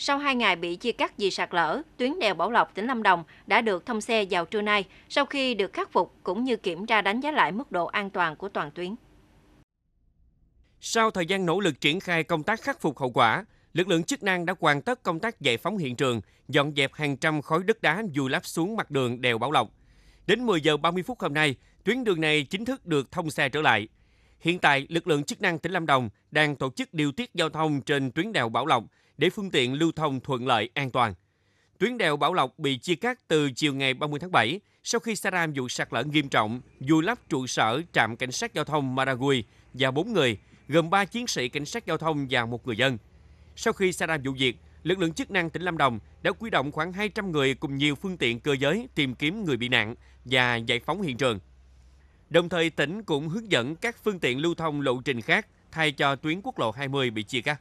Sau 2 ngày bị chia cắt vì sạt lở, tuyến đèo Bảo Lộc tỉnh Lâm Đồng đã được thông xe vào trưa nay sau khi được khắc phục cũng như kiểm tra đánh giá lại mức độ an toàn của toàn tuyến. Sau thời gian nỗ lực triển khai công tác khắc phục hậu quả, lực lượng chức năng đã hoàn tất công tác giải phóng hiện trường, dọn dẹp hàng trăm khối đất đá vùi lấp xuống mặt đường đèo Bảo Lộc. Đến 10 giờ 30 phút hôm nay, tuyến đường này chính thức được thông xe trở lại. Hiện tại, lực lượng chức năng tỉnh Lâm Đồng đang tổ chức điều tiết giao thông trên tuyến đèo Bảo Lộc để phương tiện lưu thông thuận lợi an toàn. Tuyến đèo Bảo Lộc bị chia cắt từ chiều ngày 30 tháng 7 sau khi xe ram vụ sạt lở nghiêm trọng, vùi lấp trụ sở trạm cảnh sát giao thông Maragui và 4 người, gồm 3 chiến sĩ cảnh sát giao thông và một người dân. Sau khi xe ram vụ việc, lực lượng chức năng tỉnh Lâm Đồng đã quy động khoảng 200 người cùng nhiều phương tiện cơ giới tìm kiếm người bị nạn và giải phóng hiện trường. Đồng thời tỉnh cũng hướng dẫn các phương tiện lưu thông lộ trình khác thay cho tuyến quốc lộ 20 bị chia cắt.